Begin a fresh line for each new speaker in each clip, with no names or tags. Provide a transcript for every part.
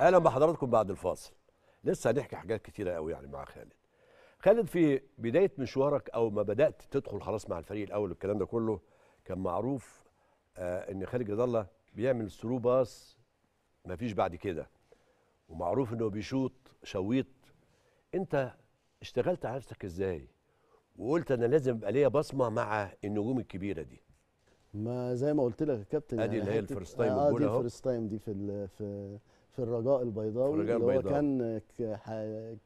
اهلا بحضراتكم بعد الفاصل لسه هنحكي حاجات كتيره قوي يعني مع خالد خالد في بدايه مشوارك او ما بدات تدخل خلاص مع الفريق الاول والكلام ده كله كان معروف آه ان خالد جد الله بيعمل ثرو باس فيش بعد كده ومعروف انه بيشوط شويط انت اشتغلت على نفسك ازاي وقلت انا لازم ابقى ليا بصمه مع النجوم الكبيره دي
ما زي ما قلت لك يا كابتن ادي يعني اللي هي يعني الفيرست تايم الجول آه، اهو الفيرست تايم دي في في في الرجاء البيضاوي الرجاء اللي هو كان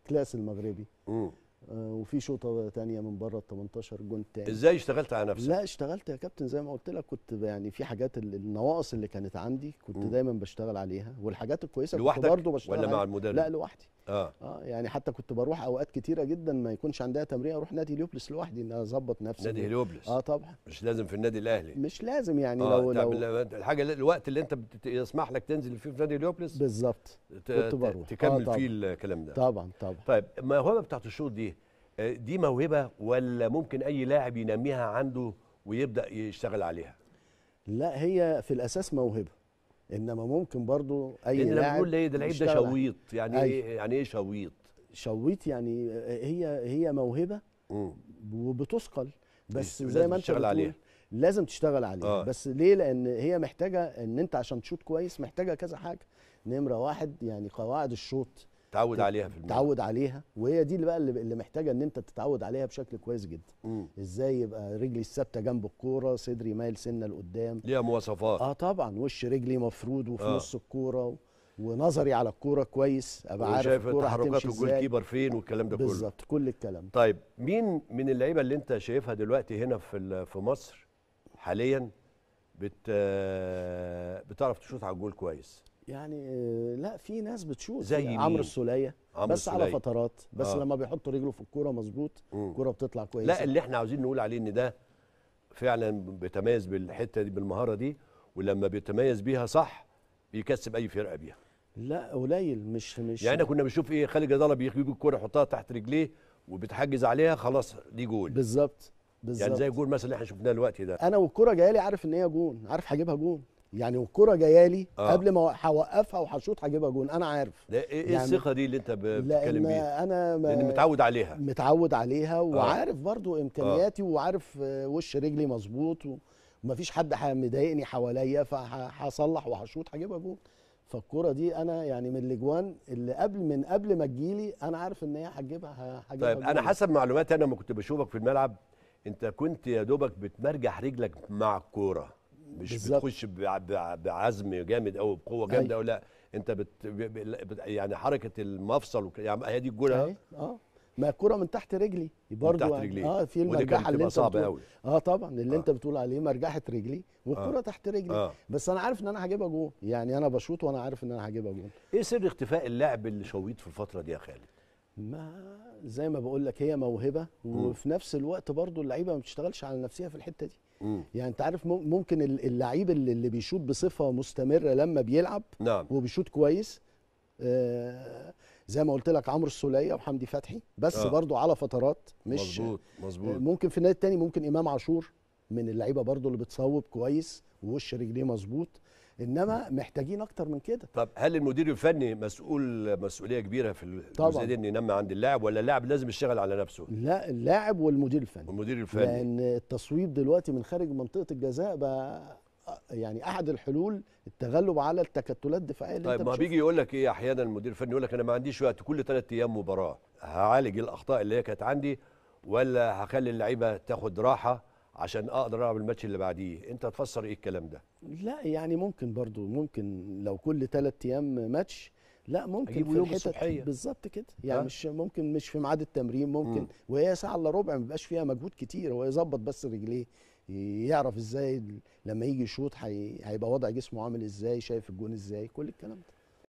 كلاس المغربي مم. آه، وفي شوطه ثانيه من بره ال 18 جون تاني
ازاي اشتغلت على
نفسك؟ لا اشتغلت يا كابتن زي ما قلت لك كنت يعني في حاجات النواقص اللي كانت عندي كنت مم. دايما بشتغل عليها والحاجات الكويسه كنت برضه بشتغل ولا مع المدرب؟ لا لوحدي اه اه يعني حتى كنت بروح اوقات كتيره جدا ما يكونش عندها تمرين اروح نادي هليوبلس لوحدي ان انا اظبط نفسي نادي هليوبلس
اه طبعا مش لازم في النادي الاهلي مش لازم يعني آه لو لو الحاجه الوقت اللي انت يسمح لك تنزل فيه في نادي هليوبلس بالظبط كنت بروح آه، تكمل آه فيه الكلام ده طبعا طبعا طيب الموهبه بتاعت الشوط دي آه، دي موهبه ولا ممكن اي لاعب ينميها عنده ويبدا يشتغل عليها
لا هي في الاساس موهبه انما ممكن برضو اي لاعب لما بقول ليه ده اللعيب ده شويط يعني أي. ايه يعني ايه شويط شويط يعني هي هي موهبه وبتثقل بس زي ما انت بتقول عليها. لازم تشتغل عليها آه. بس ليه لان هي محتاجه ان انت عشان تشوط كويس محتاجه كذا حاجه نمره واحد يعني قواعد الشوط تعود عليها في الموضوع. تعود عليها وهي دي اللي بقى اللي محتاجه ان انت تتعود عليها بشكل كويس جدا مم. ازاي يبقى رجلي الثابته جنب الكوره صدري مايل سنه لقدام ليها مواصفات اه طبعا وش رجلي مفروض وفي آه. نص الكوره و... ونظري على الكوره كويس ابقى عارف الكوره تحركات الجول كيبر
فين والكلام ده كله بالظبط كل الكلام طيب مين من اللعيبه اللي انت شايفها دلوقتي هنا في في مصر حاليا بت آه، بتعرف تشوط على الجول كويس
يعني آه، لا في ناس بتشوف زي يعني عمرو السوليه بس السلية. على فترات بس آه. لما بيحطوا رجله في الكوره مظبوط الكوره بتطلع كويس لا اللي
احنا عاوزين نقول عليه ان ده فعلا بيتميز بالحته دي بالمهاره دي ولما بيتميز بيها صح بيكسب اي فرقه بيها لا قليل مش مش يعني احنا كنا بنشوف ايه خالد جدالة بيجيب الكوره يحطها تحت رجليه وبيتحجز عليها خلاص دي جول بالظبط بالظبط يعني زي الجول مثلا اللي احنا شفناه دلوقتي ده
انا والكوره جايه لي عارف ان هي جون عارف هجيبها جون يعني والكرة جايه لي آه. قبل ما هوقفها وهشوط هجيبها جون انا عارف
لا إيه-, ايه يعني الثقه دي اللي انت بتتكلم بيها انا ما لان متعود عليها
متعود عليها آه. وعارف آه. برضو امكانياتي آه. وعارف وش رجلي مظبوط ومفيش حد مضايقني حواليا فهصلح وهشوط هجيبها جون فالكرة دي انا يعني من الاجوان اللي قبل من قبل ما تجيلي انا عارف ان هي هتجيبها هجيبها طيب انا حسب
معلوماتي انا ما كنت بشوفك في الملعب انت كنت يا دوبك بتمرجح رجلك مع الكوره مش بالزبط. بتخش بعزم جامد قوي بقوه جامده ولا أيوه. انت بت يعني حركه المفصل يعني هي دي الجوله أيوه،
اه ما الكرة من تحت رجلي برضه من تحت يعني، رجلي اه في المرجحه اللي انت صعبه قوي اه طبعا اللي آه. انت بتقول عليه مرجحه رجلي والكرة آه. تحت رجلي آه. بس انا عارف ان انا هجيبها جول يعني انا بشوط وانا عارف ان انا هجيبها جول ايه سر اختفاء اللاعب اللي شويت في الفتره دي يا خالد ما زي ما بقول لك هي موهبه وفي نفس الوقت برضو اللعيبه ما بتشتغلش على نفسها في الحته دي مم. يعني انت عارف ممكن اللعيب اللي بيشوط بصفه مستمره لما بيلعب نعم. وبيشوط كويس آه زي ما قلت لك عمرو السوليه وحمدي فتحي بس آه. برضو على فترات مش مظبوط مظبوط ممكن في النادي الثاني ممكن امام عاشور من اللعيبه برضو اللي بتصوب كويس ووش رجليه مظبوط انما محتاجين اكتر من كده
طب هل المدير الفني مسؤول مسؤوليه كبيره في الجزئيه دي ان ينمي عند اللاعب ولا اللاعب لازم يشتغل على نفسه
لا اللاعب والمدير الفني
والمدير الفني لان
التصويب دلوقتي من خارج منطقه الجزاء بقى يعني احد الحلول التغلب على التكتلات الدفاعيه اللي طيب انت ما بيجي
يقول لك ايه احيانا المدير الفني يقول لك انا ما عنديش وقت كل ثلاث ايام مباراه هعالج الاخطاء اللي هي كانت عندي ولا هخلي اللعيبه تاخد راحه عشان اقدر العب الماتش اللي بعديه انت تفسر ايه الكلام ده
لا يعني ممكن برضو ممكن لو كل ثلاث ايام ماتش لا ممكن في الحتت بالظبط كده يعني أه؟ مش ممكن مش في ميعاد التمرين ممكن م. وهي ساعه الا ربع ما بيبقاش فيها مجهود كتير هو يظبط بس رجليه يعرف ازاي لما يجي يشوط هيبقى وضع جسمه عامل ازاي شايف الجون ازاي كل الكلام ده